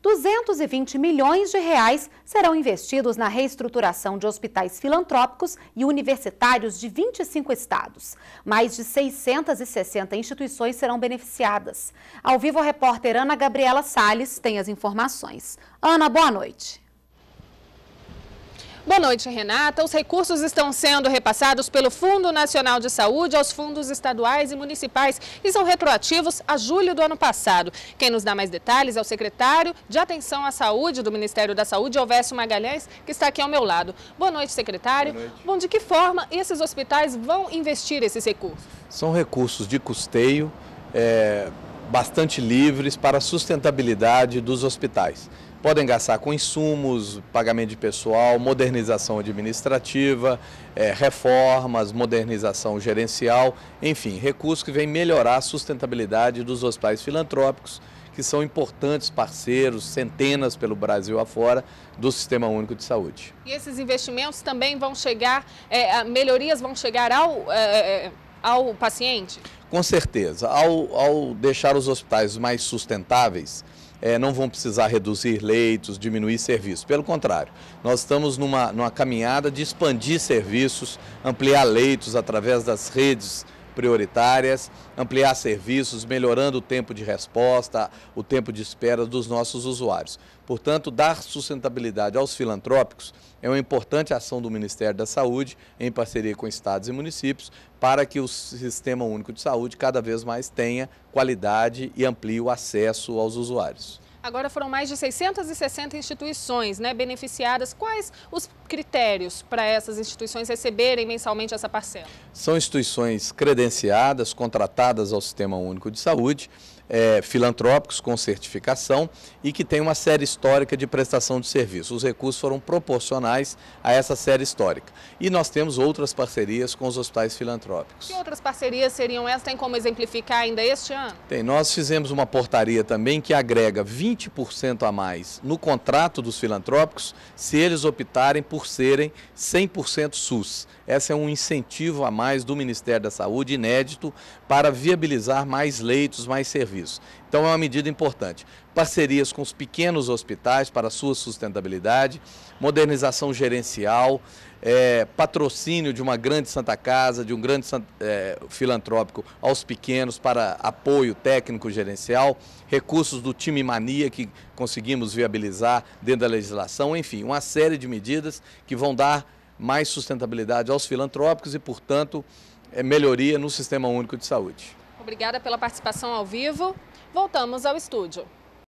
220 milhões de reais serão investidos na reestruturação de hospitais filantrópicos e universitários de 25 estados. Mais de 660 instituições serão beneficiadas. Ao vivo, a repórter Ana Gabriela Sales tem as informações. Ana, boa noite. Boa noite, Renata. Os recursos estão sendo repassados pelo Fundo Nacional de Saúde aos fundos estaduais e municipais e são retroativos a julho do ano passado. Quem nos dá mais detalhes é o secretário de Atenção à Saúde do Ministério da Saúde, Alvésio Magalhães, que está aqui ao meu lado. Boa noite, secretário. Boa noite. Bom, de que forma esses hospitais vão investir esses recursos? São recursos de custeio. É bastante livres para a sustentabilidade dos hospitais. Podem gastar com insumos, pagamento de pessoal, modernização administrativa, é, reformas, modernização gerencial, enfim, recursos que vêm melhorar a sustentabilidade dos hospitais filantrópicos, que são importantes parceiros, centenas pelo Brasil afora, do Sistema Único de Saúde. E esses investimentos também vão chegar, é, melhorias vão chegar ao. É, é ao paciente? Com certeza. Ao, ao deixar os hospitais mais sustentáveis, é, não vão precisar reduzir leitos, diminuir serviços. Pelo contrário, nós estamos numa, numa caminhada de expandir serviços, ampliar leitos através das redes prioritárias, ampliar serviços, melhorando o tempo de resposta, o tempo de espera dos nossos usuários. Portanto, dar sustentabilidade aos filantrópicos é uma importante ação do Ministério da Saúde, em parceria com estados e municípios, para que o Sistema Único de Saúde cada vez mais tenha qualidade e amplie o acesso aos usuários. Agora foram mais de 660 instituições né, beneficiadas. Quais os critérios para essas instituições receberem mensalmente essa parcela? São instituições credenciadas, contratadas ao Sistema Único de Saúde é, filantrópicos com certificação e que tem uma série histórica de prestação de serviço. Os recursos foram proporcionais a essa série histórica. E nós temos outras parcerias com os hospitais filantrópicos. Que outras parcerias seriam essas? Tem como exemplificar ainda este ano? Tem. Nós fizemos uma portaria também que agrega 20% a mais no contrato dos filantrópicos se eles optarem por serem 100% SUS. Esse é um incentivo a mais do Ministério da Saúde inédito para viabilizar mais leitos, mais serviços serviço. Então é uma medida importante. Parcerias com os pequenos hospitais para sua sustentabilidade, modernização gerencial, é, patrocínio de uma grande Santa Casa, de um grande é, filantrópico aos pequenos para apoio técnico gerencial, recursos do time Mania que conseguimos viabilizar dentro da legislação, enfim, uma série de medidas que vão dar mais sustentabilidade aos filantrópicos e, portanto, é melhoria no Sistema Único de Saúde obrigada pela participação ao vivo. Voltamos ao estúdio.